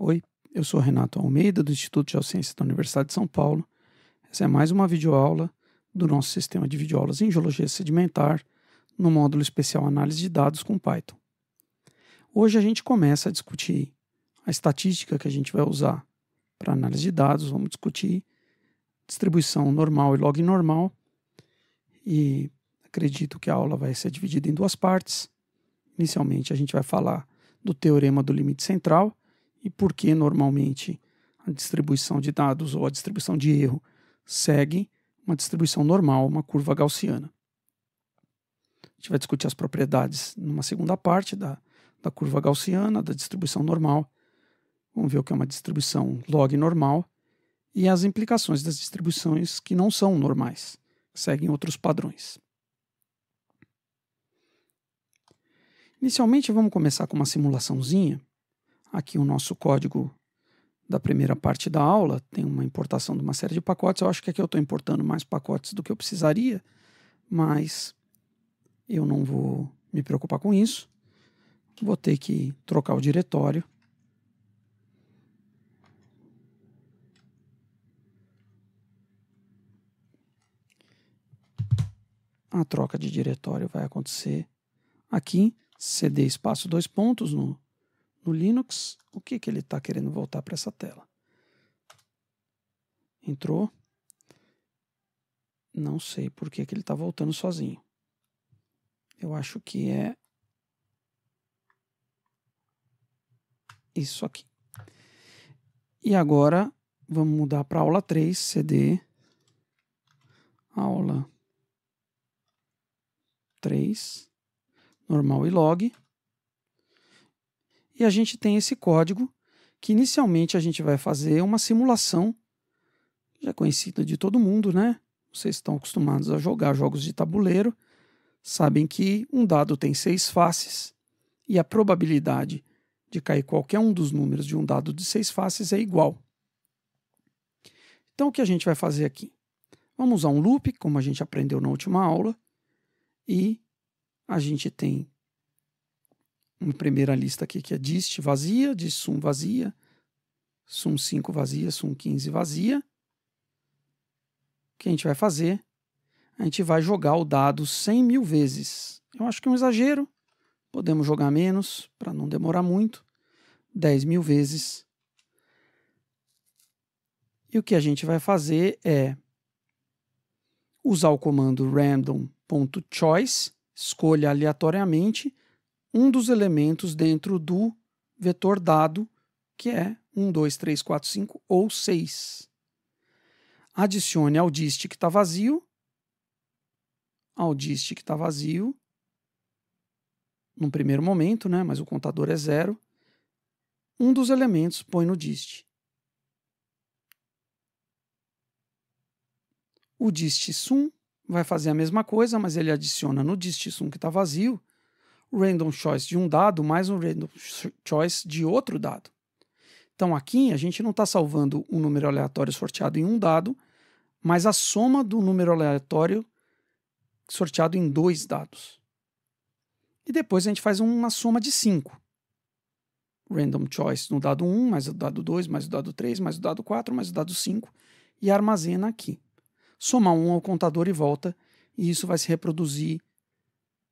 Oi, eu sou Renato Almeida, do Instituto de Geociência da Universidade de São Paulo. Essa é mais uma videoaula do nosso sistema de videoaulas em Geologia Sedimentar, no módulo especial Análise de Dados com Python. Hoje a gente começa a discutir a estatística que a gente vai usar para análise de dados, vamos discutir distribuição normal e log normal, e acredito que a aula vai ser dividida em duas partes. Inicialmente a gente vai falar do teorema do limite central, e por que normalmente a distribuição de dados ou a distribuição de erro segue uma distribuição normal, uma curva gaussiana. A gente vai discutir as propriedades numa segunda parte da, da curva gaussiana, da distribuição normal. Vamos ver o que é uma distribuição log normal e as implicações das distribuições que não são normais, que seguem outros padrões. Inicialmente, vamos começar com uma simulaçãozinha aqui o nosso código da primeira parte da aula, tem uma importação de uma série de pacotes. Eu acho que aqui eu estou importando mais pacotes do que eu precisaria, mas eu não vou me preocupar com isso. Vou ter que trocar o diretório. A troca de diretório vai acontecer aqui, cd espaço dois pontos no do Linux, o que, que ele está querendo voltar para essa tela? Entrou. Não sei por que, que ele está voltando sozinho. Eu acho que é isso aqui. E agora vamos mudar para aula 3, CD aula 3, normal e log e a gente tem esse código que inicialmente a gente vai fazer uma simulação já conhecida de todo mundo, né? Vocês estão acostumados a jogar jogos de tabuleiro, sabem que um dado tem seis faces e a probabilidade de cair qualquer um dos números de um dado de seis faces é igual. Então o que a gente vai fazer aqui? Vamos usar um loop, como a gente aprendeu na última aula, e a gente tem uma primeira lista aqui que é dist vazia, dist sum vazia, sum 5 vazia, sum 15 vazia. O que a gente vai fazer? A gente vai jogar o dado 100 mil vezes. Eu acho que é um exagero. Podemos jogar menos para não demorar muito. 10 mil vezes. E o que a gente vai fazer é usar o comando random.choice, escolha aleatoriamente, um dos elementos dentro do vetor dado, que é 1, 2, 3, 4, 5 ou 6. Adicione ao dist que está vazio, ao dist que está vazio, num primeiro momento, né, mas o contador é zero, um dos elementos põe no dist. O dist sum vai fazer a mesma coisa, mas ele adiciona no dist sum que está vazio random choice de um dado mais um random choice de outro dado. Então aqui a gente não está salvando um número aleatório sorteado em um dado, mas a soma do número aleatório sorteado em dois dados. E depois a gente faz uma soma de cinco. Random choice no dado 1, mais o dado 2, mais o dado 3, mais o dado 4, mais o dado 5, e armazena aqui. Soma 1 ao contador e volta, e isso vai se reproduzir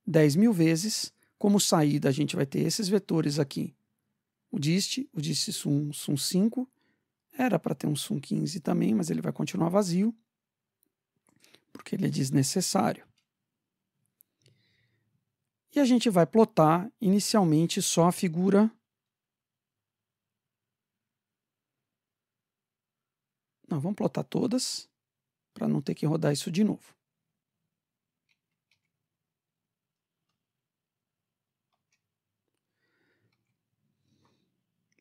10 mil vezes como saída, a gente vai ter esses vetores aqui. O dist, o dist sum, sum 5. Era para ter um sum 15 também, mas ele vai continuar vazio, porque ele é desnecessário. E a gente vai plotar inicialmente só a figura Não, vamos plotar todas para não ter que rodar isso de novo.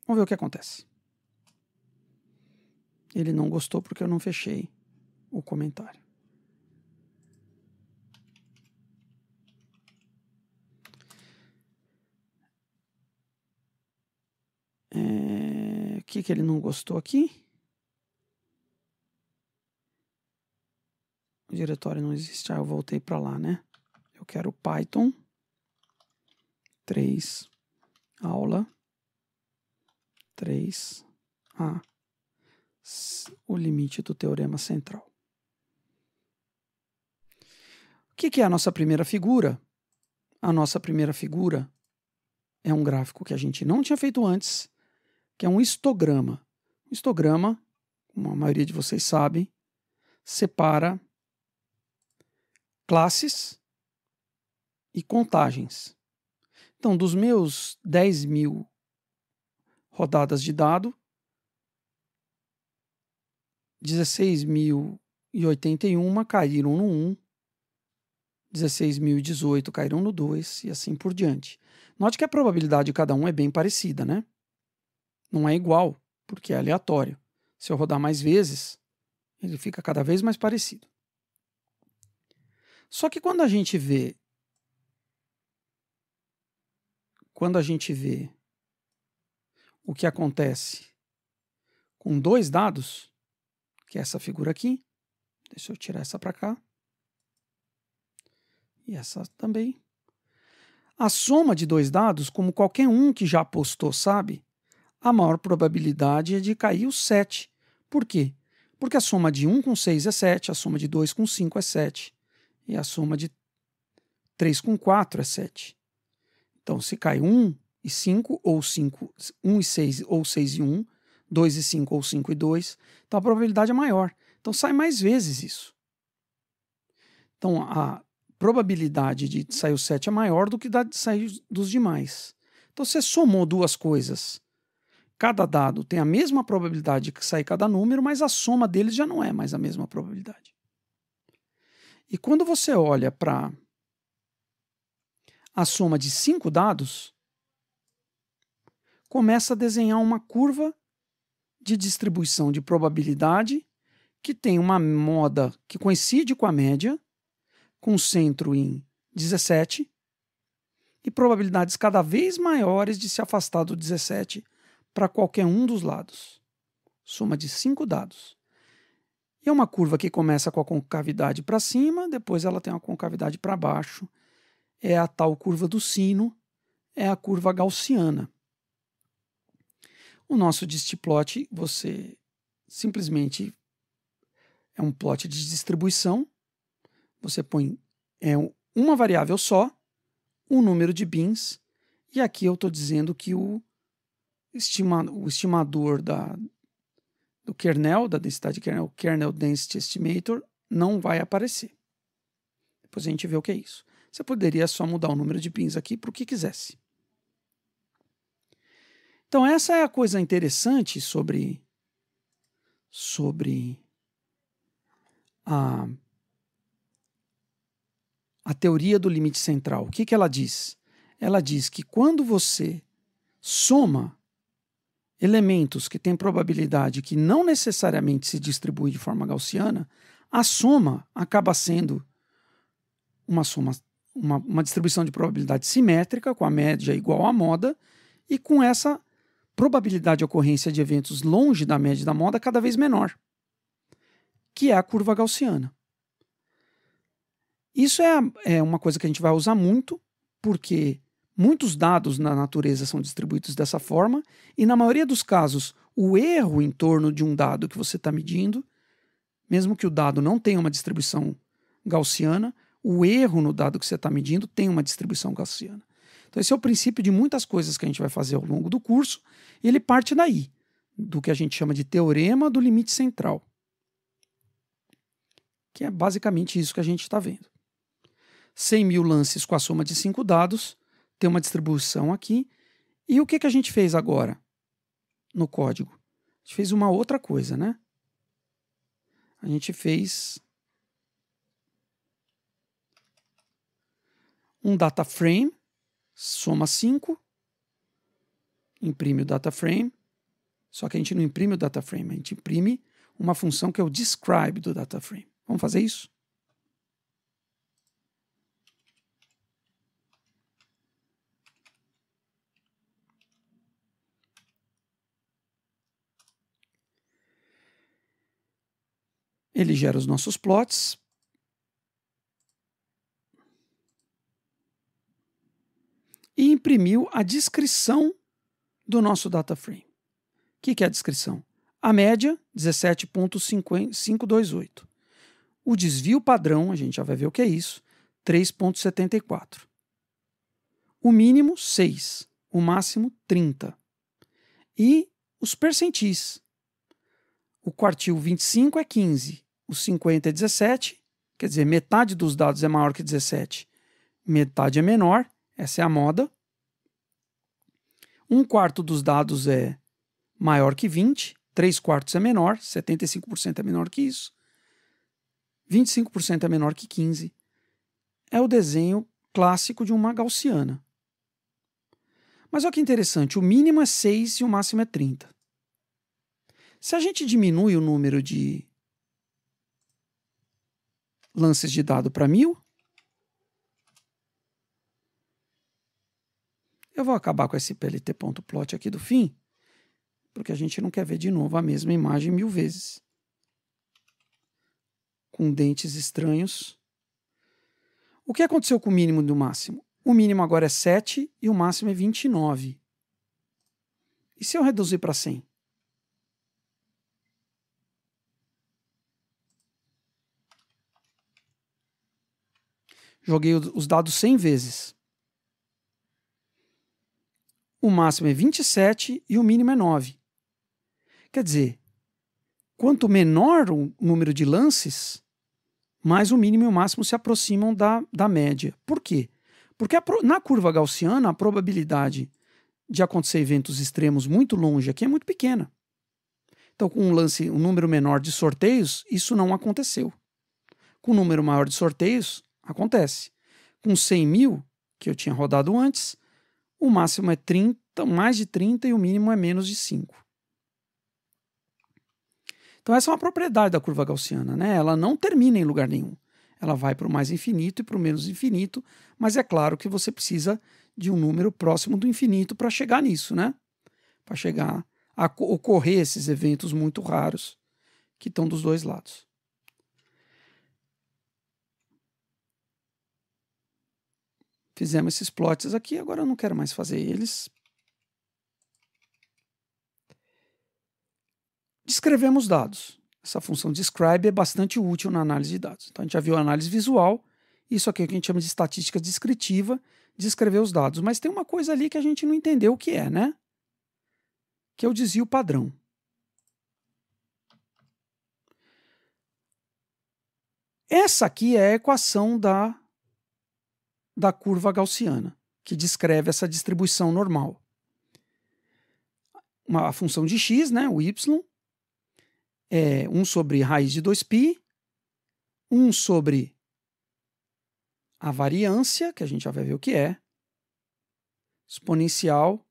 Vamos ver o que acontece. Ele não gostou porque eu não fechei o comentário. É, o que, que ele não gostou aqui? O diretório não existe. Ah, eu voltei para lá, né? Eu quero Python 3 aula 3a, o limite do teorema central. O que é a nossa primeira figura? A nossa primeira figura é um gráfico que a gente não tinha feito antes, que é um histograma. O histograma, como a maioria de vocês sabe, separa classes e contagens. Então, dos meus 10 mil rodadas de dado, 16.081 caíram no 1, 16.018 caíram no 2 e assim por diante. Note que a probabilidade de cada um é bem parecida, né? Não é igual, porque é aleatório. Se eu rodar mais vezes, ele fica cada vez mais parecido. Só que quando a gente vê quando a gente vê o que acontece com dois dados, que é essa figura aqui, deixa eu tirar essa para cá, e essa também. A soma de dois dados, como qualquer um que já apostou sabe, a maior probabilidade é de cair o 7. Por quê? Porque a soma de 1 com 6 é 7, a soma de 2 com 5 é 7, e a soma de 3 com 4 é 7. Então, se cai 1, e 5, ou 5, 1 e 6, ou 6 e 1, 2 e 5, ou 5 e 2. Então a probabilidade é maior. Então sai mais vezes isso. Então a probabilidade de sair o 7 é maior do que da de sair dos demais. Então você somou duas coisas. Cada dado tem a mesma probabilidade de sair cada número, mas a soma deles já não é mais a mesma probabilidade. E quando você olha para a soma de cinco dados, começa a desenhar uma curva de distribuição de probabilidade que tem uma moda que coincide com a média, com centro em 17, e probabilidades cada vez maiores de se afastar do 17 para qualquer um dos lados. Soma de cinco dados. E é uma curva que começa com a concavidade para cima, depois ela tem uma concavidade para baixo. É a tal curva do sino, é a curva gaussiana. O nosso distplot, você simplesmente é um plot de distribuição. Você põe é, uma variável só, um número de bins, e aqui eu estou dizendo que o, estima, o estimador da, do kernel, da densidade kernel, kernel density estimator, não vai aparecer. Depois a gente vê o que é isso. Você poderia só mudar o número de pins aqui para o que quisesse. Então essa é a coisa interessante sobre sobre a a teoria do limite central. O que, que ela diz? Ela diz que quando você soma elementos que têm probabilidade que não necessariamente se distribuem de forma gaussiana, a soma acaba sendo uma soma, uma, uma distribuição de probabilidade simétrica, com a média igual à moda, e com essa probabilidade de ocorrência de eventos longe da média da moda cada vez menor, que é a curva gaussiana. Isso é, é uma coisa que a gente vai usar muito, porque muitos dados na natureza são distribuídos dessa forma, e na maioria dos casos, o erro em torno de um dado que você está medindo, mesmo que o dado não tenha uma distribuição gaussiana, o erro no dado que você está medindo tem uma distribuição gaussiana. Então, esse é o princípio de muitas coisas que a gente vai fazer ao longo do curso, e ele parte daí, do que a gente chama de teorema do limite central, que é basicamente isso que a gente está vendo. 100 mil lances com a soma de cinco dados, tem uma distribuição aqui, e o que, que a gente fez agora no código? A gente fez uma outra coisa, né? A gente fez um data frame soma 5, imprime o data frame. Só que a gente não imprime o data frame, a gente imprime uma função que é o describe do data frame. Vamos fazer isso? Ele gera os nossos plots. imprimiu a descrição do nosso data frame. O que, que é a descrição? A média, 17,528. O desvio padrão, a gente já vai ver o que é isso, 3,74. O mínimo, 6. O máximo, 30. E os percentis. O quartil 25 é 15. O 50 é 17. Quer dizer, metade dos dados é maior que 17. Metade é menor. Essa é a moda. Um quarto dos dados é maior que 20, três quartos é menor, 75% é menor que isso, 25% é menor que 15. É o desenho clássico de uma gaussiana. Mas olha que interessante, o mínimo é 6 e o máximo é 30. Se a gente diminui o número de lances de dado para mil, Eu vou acabar com esse plt.plot aqui do fim, porque a gente não quer ver de novo a mesma imagem mil vezes. Com dentes estranhos. O que aconteceu com o mínimo e o máximo? O mínimo agora é 7 e o máximo é 29. E se eu reduzir para 100? Joguei os dados 100 vezes o máximo é 27 e o mínimo é 9. Quer dizer, quanto menor o número de lances, mais o mínimo e o máximo se aproximam da, da média. Por quê? Porque a, na curva gaussiana, a probabilidade de acontecer eventos extremos muito longe aqui é muito pequena. Então, com um lance, um número menor de sorteios, isso não aconteceu. Com um número maior de sorteios, acontece. Com 100 mil, que eu tinha rodado antes, o máximo é 30, mais de 30 e o mínimo é menos de 5. Então essa é uma propriedade da curva gaussiana, né? Ela não termina em lugar nenhum. Ela vai para o mais infinito e para o menos infinito, mas é claro que você precisa de um número próximo do infinito para chegar nisso, né? Para chegar a ocorrer esses eventos muito raros que estão dos dois lados. Fizemos esses plots aqui, agora eu não quero mais fazer eles. Descrevemos dados. Essa função describe é bastante útil na análise de dados. Então a gente já viu a análise visual, isso aqui é o que a gente chama de estatística descritiva, descrever os dados. Mas tem uma coisa ali que a gente não entendeu o que é, né? Que é o desvio padrão. Essa aqui é a equação da da curva gaussiana, que descreve essa distribuição normal. Uma, a função de x, né, o y, é 1 sobre raiz de 2π, 1 sobre a variância, que a gente já vai ver o que é, exponencial,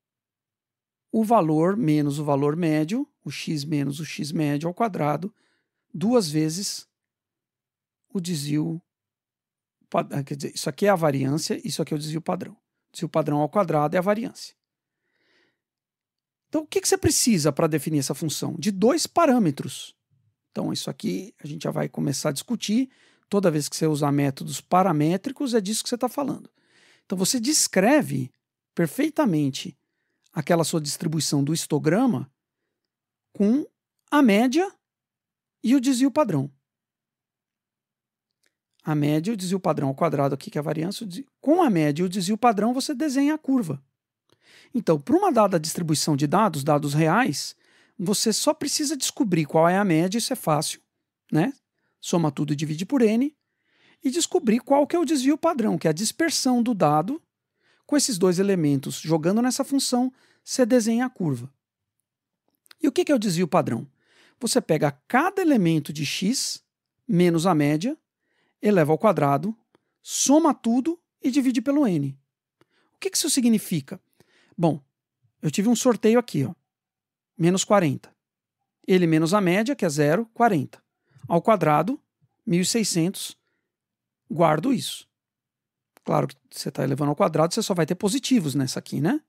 o valor menos o valor médio, o x menos o x médio ao quadrado, duas vezes o desvio ah, quer dizer, isso aqui é a variância, isso aqui é o desvio padrão. Desvio padrão ao quadrado é a variância. Então, o que, que você precisa para definir essa função? De dois parâmetros. Então, isso aqui a gente já vai começar a discutir. Toda vez que você usar métodos paramétricos, é disso que você está falando. Então, você descreve perfeitamente aquela sua distribuição do histograma com a média e o desvio padrão a média e o desvio padrão ao quadrado aqui, que é a variância, com a média e o desvio padrão você desenha a curva. Então, para uma dada distribuição de dados, dados reais, você só precisa descobrir qual é a média, isso é fácil, né? Soma tudo e divide por n, e descobrir qual que é o desvio padrão, que é a dispersão do dado com esses dois elementos. Jogando nessa função, você desenha a curva. E o que é o desvio padrão? Você pega cada elemento de x menos a média, eleva ao quadrado, soma tudo e divide pelo n. O que, isso significa? Bom, eu tive um sorteio aqui, ó, menos 40. Ele menos a média, que é zero, 40. Ao quadrado, 1.600, guardo isso. Claro que você está elevando ao quadrado, você só vai ter positivos nessa aqui, né?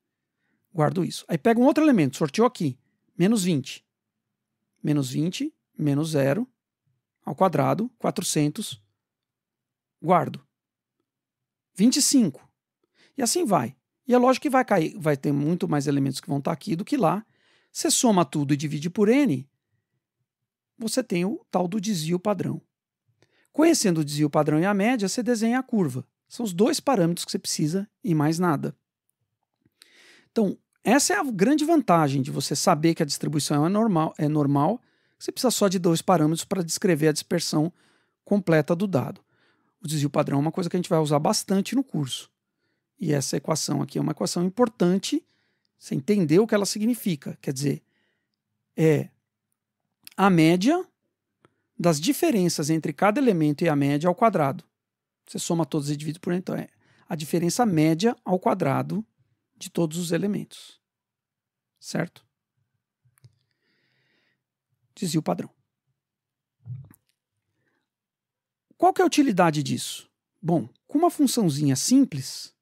Guardo isso. Aí pega um outro elemento, sorteou aqui, menos 20. Menos 20, menos 0, ao quadrado, 400, guardo. 25. E assim vai. E é lógico que vai cair, vai ter muito mais elementos que vão estar tá aqui do que lá. Você soma tudo e divide por n, você tem o tal do desvio padrão. Conhecendo o desvio padrão e a média, você desenha a curva. São os dois parâmetros que você precisa e mais nada. Então, essa é a grande vantagem de você saber que a distribuição é normal, é normal. Você precisa só de dois parâmetros para descrever a dispersão completa do dado o desvio padrão é uma coisa que a gente vai usar bastante no curso. E essa equação aqui é uma equação importante, você entender o que ela significa. Quer dizer, é a média das diferenças entre cada elemento e a média ao quadrado. Você soma todos e divide por então é a diferença média ao quadrado de todos os elementos. Certo? Dizia o padrão. Qual que é a utilidade disso? Bom, com uma funçãozinha simples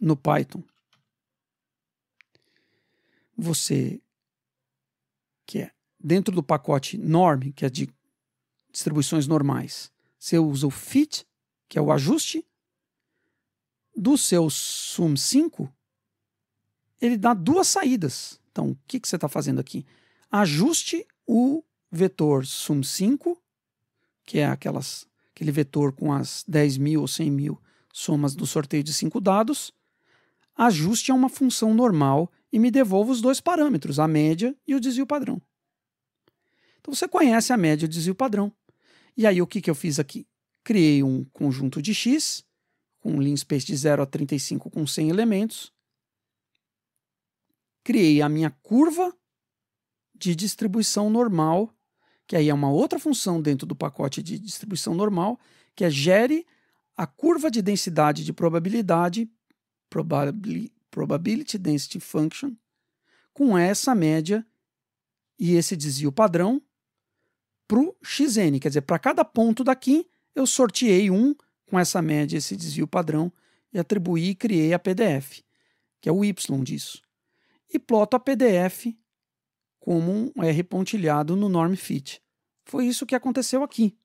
no Python, você quer é dentro do pacote norm, que é de distribuições normais, você usa o fit, que é o ajuste, do seu sum 5, ele dá duas saídas. Então, o que, que você está fazendo aqui? Ajuste o vetor sum5, que é aquelas, aquele vetor com as 10 mil ou 100 mil somas do sorteio de cinco dados, ajuste a uma função normal e me devolva os dois parâmetros, a média e o desvio padrão. Então você conhece a média e o desvio padrão. E aí o que, que eu fiz aqui? Criei um conjunto de x, com um lean space de 0 a 35 com 100 elementos. Criei a minha curva de distribuição normal que aí é uma outra função dentro do pacote de distribuição normal, que é gere a curva de densidade de probabilidade, probability density function, com essa média e esse desvio padrão para o xn. Quer dizer, para cada ponto daqui, eu sorteei um com essa média, esse desvio padrão, e atribuí e criei a PDF, que é o y disso. E ploto a PDF como um R pontilhado no norm fit. Foi isso que aconteceu aqui.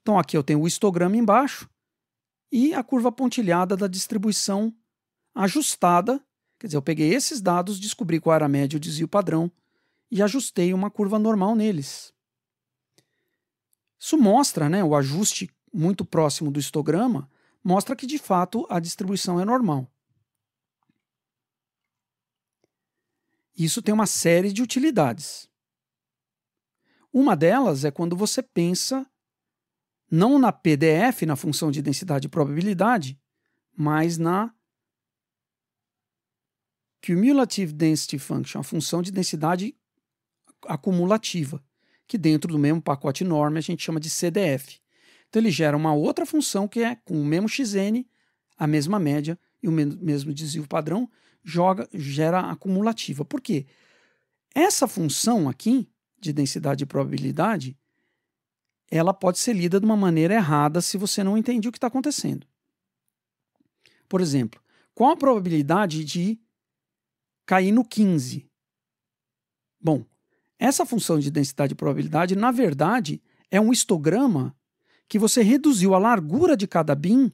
Então aqui eu tenho o histograma embaixo e a curva pontilhada da distribuição ajustada. Quer dizer, eu peguei esses dados, descobri qual era a média e o desvio padrão e ajustei uma curva normal neles. Isso mostra, né, o ajuste muito próximo do histograma, mostra que de fato a distribuição é normal. Isso tem uma série de utilidades. Uma delas é quando você pensa não na PDF, na função de densidade e probabilidade, mas na cumulative density function, a função de densidade acumulativa, que dentro do mesmo pacote enorme a gente chama de CDF. Então ele gera uma outra função que é com o mesmo xn, a mesma média e o mesmo desvio padrão, joga gera acumulativa. Por quê? Essa função aqui de densidade e probabilidade, ela pode ser lida de uma maneira errada se você não entende o que está acontecendo. Por exemplo, qual a probabilidade de cair no 15? Bom, essa função de densidade e probabilidade, na verdade, é um histograma que você reduziu a largura de cada bin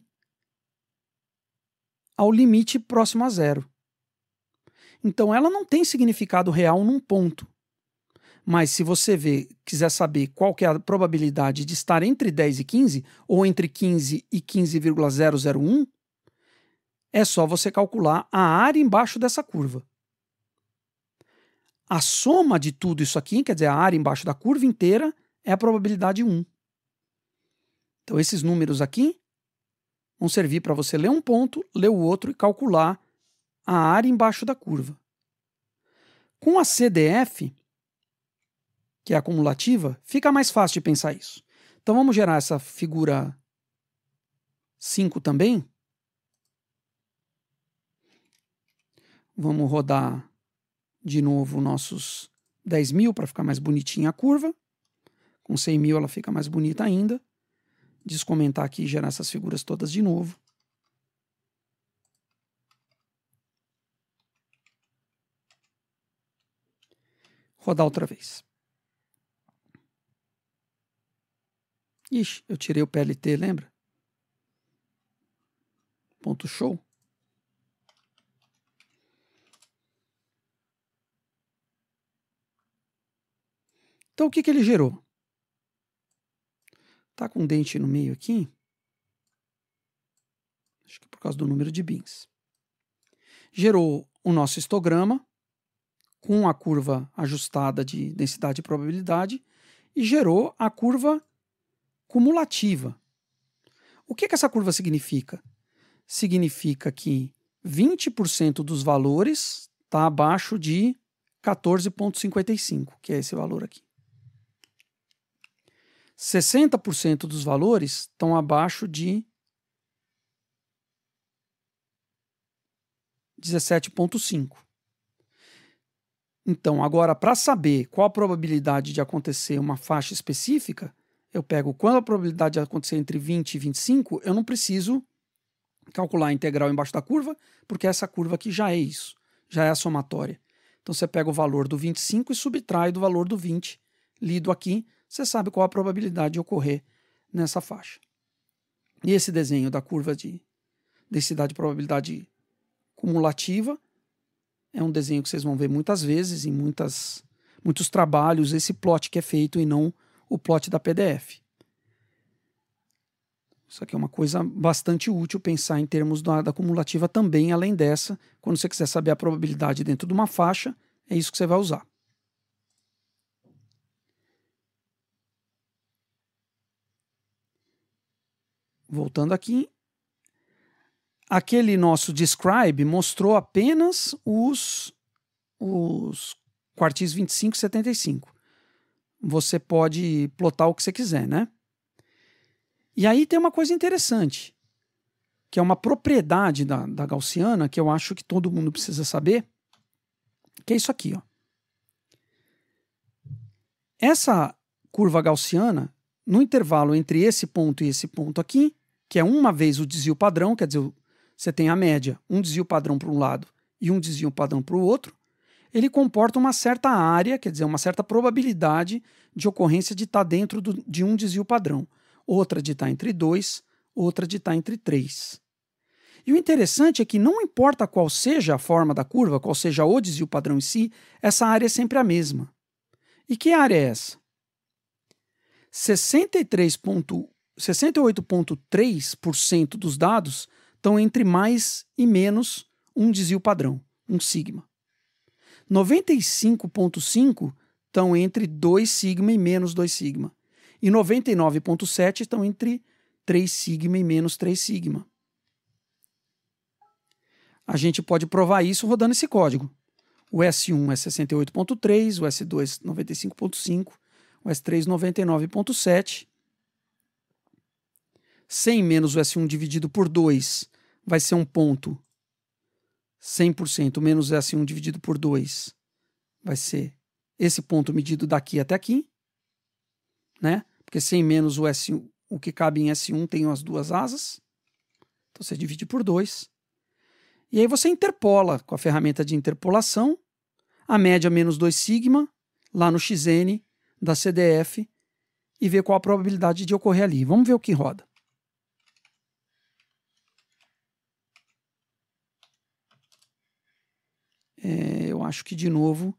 ao limite próximo a zero. Então, ela não tem significado real num ponto. Mas se você vê, quiser saber qual que é a probabilidade de estar entre 10 e 15, ou entre 15 e 15,001, é só você calcular a área embaixo dessa curva. A soma de tudo isso aqui, quer dizer, a área embaixo da curva inteira, é a probabilidade 1. Então, esses números aqui vão servir para você ler um ponto, ler o outro e calcular a área embaixo da curva. Com a CDF, que é acumulativa, fica mais fácil de pensar isso. Então vamos gerar essa figura 5 também. Vamos rodar de novo nossos 10 mil para ficar mais bonitinha a curva. Com 100 mil ela fica mais bonita ainda. Descomentar aqui e gerar essas figuras todas de novo. Rodar outra vez. Ixi, eu tirei o PLT, lembra? Ponto show. Então, o que, que ele gerou? Tá com um dente no meio aqui. Acho que por causa do número de bins. Gerou o nosso histograma com a curva ajustada de densidade e probabilidade e gerou a curva cumulativa. O que, é que essa curva significa? Significa que 20% dos valores está abaixo de 14,55, que é esse valor aqui. 60% dos valores estão abaixo de 17,5. Então, agora, para saber qual a probabilidade de acontecer uma faixa específica, eu pego quando a probabilidade de acontecer entre 20 e 25, eu não preciso calcular a integral embaixo da curva, porque é essa curva aqui já é isso, já é a somatória. Então você pega o valor do 25 e subtrai do valor do 20, lido aqui, você sabe qual a probabilidade de ocorrer nessa faixa. E esse desenho da curva de densidade de probabilidade cumulativa é um desenho que vocês vão ver muitas vezes em muitas, muitos trabalhos, esse plot que é feito e não o plot da PDF. Isso aqui é uma coisa bastante útil pensar em termos da, da acumulativa também, além dessa, quando você quiser saber a probabilidade dentro de uma faixa, é isso que você vai usar. Voltando aqui, aquele nosso describe mostrou apenas os, os quartis 25 e 75 você pode plotar o que você quiser, né? E aí tem uma coisa interessante, que é uma propriedade da, da gaussiana que eu acho que todo mundo precisa saber, que é isso aqui, ó. Essa curva gaussiana, no intervalo entre esse ponto e esse ponto aqui, que é uma vez o desvio padrão, quer dizer, você tem a média, um desvio padrão para um lado e um desvio padrão para o outro, ele comporta uma certa área, quer dizer, uma certa probabilidade de ocorrência de estar tá dentro do, de um desvio padrão, outra de estar tá entre dois, outra de estar tá entre três. E o interessante é que não importa qual seja a forma da curva, qual seja o desvio padrão em si, essa área é sempre a mesma. E que área é essa? 68,3% dos dados estão entre mais e menos um desvio padrão, um sigma. 95,5 estão entre 2 sigma e menos 2 sigma. E 99,7 estão entre 3 sigma e menos 3 sigma. A gente pode provar isso rodando esse código. O S1 é 68.3, o S2 95.5, o S3 99.7. 100 menos o S1 dividido por 2 vai ser um ponto 100%. Menos S1 dividido por 2 vai ser esse ponto medido daqui até aqui, né? Porque sem menos o S1, o que cabe em S1 tem as duas asas. Então você divide por 2. E aí você interpola com a ferramenta de interpolação a média menos 2 sigma lá no xn da CDF e ver qual a probabilidade de ocorrer ali. Vamos ver o que roda. É, eu acho que, de novo,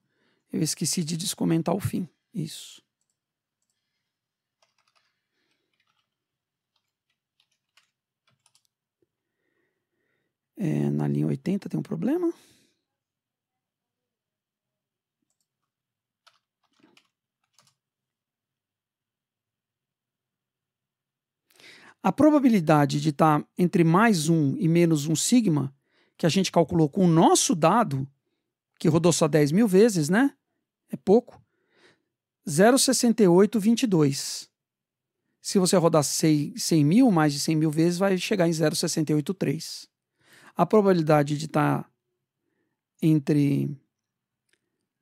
eu esqueci de descomentar o fim. Isso. É, na linha 80 tem um problema. A probabilidade de estar tá entre mais um e menos um sigma, que a gente calculou com o nosso dado, que rodou só 10 mil vezes, né? É pouco. 0,6822. Se você rodar 100, mil, mais de 100 mil vezes, vai chegar em 0,683. A probabilidade de estar tá entre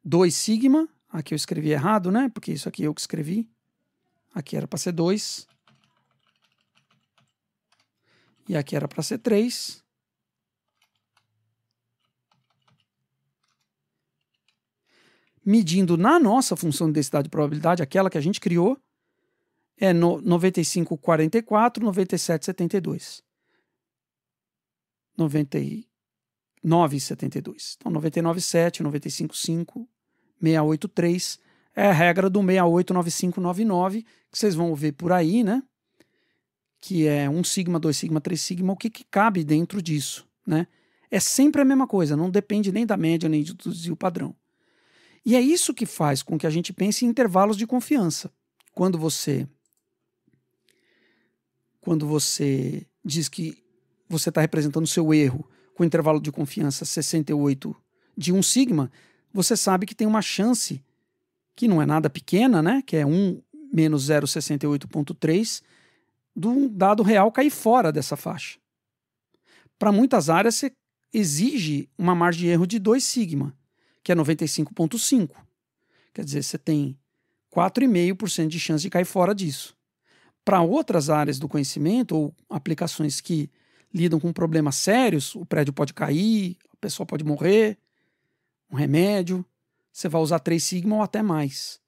2 sigma, aqui eu escrevi errado, né? Porque isso aqui eu é que escrevi. Aqui era para ser 2. E aqui era para ser 3. medindo na nossa função de densidade de probabilidade, aquela que a gente criou, é no 9544, 9772. 9972. Então 997, 955, 683 é a regra do 689599, que vocês vão ver por aí, né? Que é 1 sigma, 2 sigma, 3 sigma, o que, que cabe dentro disso, né? É sempre a mesma coisa, não depende nem da média, nem de deduzir o padrão. E é isso que faz com que a gente pense em intervalos de confiança. Quando você quando você diz que você está representando o seu erro com intervalo de confiança 68 de 1 sigma, você sabe que tem uma chance que não é nada pequena, né? Que é 1 menos 0,68.3 de um dado real cair fora dessa faixa. Para muitas áreas, você exige uma margem de erro de 2 sigma que é 95,5%. Quer dizer, você tem 4,5% de chance de cair fora disso. Para outras áreas do conhecimento ou aplicações que lidam com problemas sérios, o prédio pode cair, a pessoa pode morrer, um remédio, você vai usar 3 sigma ou até mais.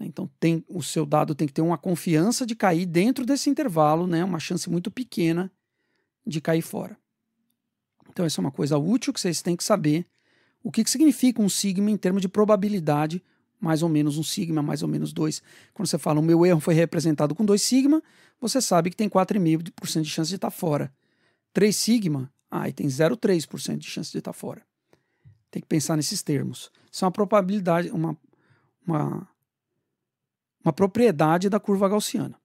Então tem o seu dado tem que ter uma confiança de cair dentro desse intervalo, né, uma chance muito pequena de cair fora. Então essa é uma coisa útil que vocês têm que saber o que, que significa um sigma em termos de probabilidade, mais ou menos um sigma, mais ou menos dois. Quando você fala o meu erro foi representado com dois sigma, você sabe que tem 4,5% de chance de estar tá fora. 3 sigma, aí ah, tem 0,3% de chance de estar tá fora. Tem que pensar nesses termos. Isso é uma probabilidade, uma, uma, uma propriedade da curva gaussiana.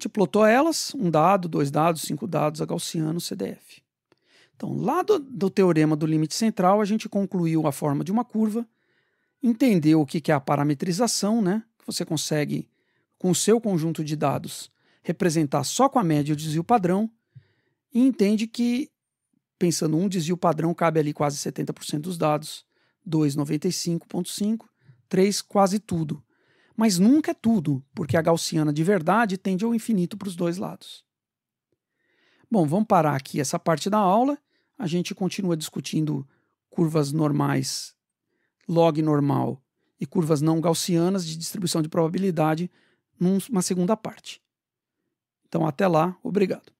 gente plotou elas, um dado, dois dados, cinco dados, a gaussiano, CDF. Então, lá do, do, teorema do limite central, a gente concluiu a forma de uma curva, entendeu o que, que é a parametrização, né? Você consegue, com o seu conjunto de dados, representar só com a média o desvio padrão, e entende que, pensando um desvio padrão, cabe ali quase 70% dos dados, 2, 95,5, 3, quase tudo. Mas nunca é tudo, porque a gaussiana de verdade tende ao infinito para os dois lados. Bom, vamos parar aqui essa parte da aula. A gente continua discutindo curvas normais, log normal e curvas não gaussianas de distribuição de probabilidade numa segunda parte. Então, até lá, obrigado.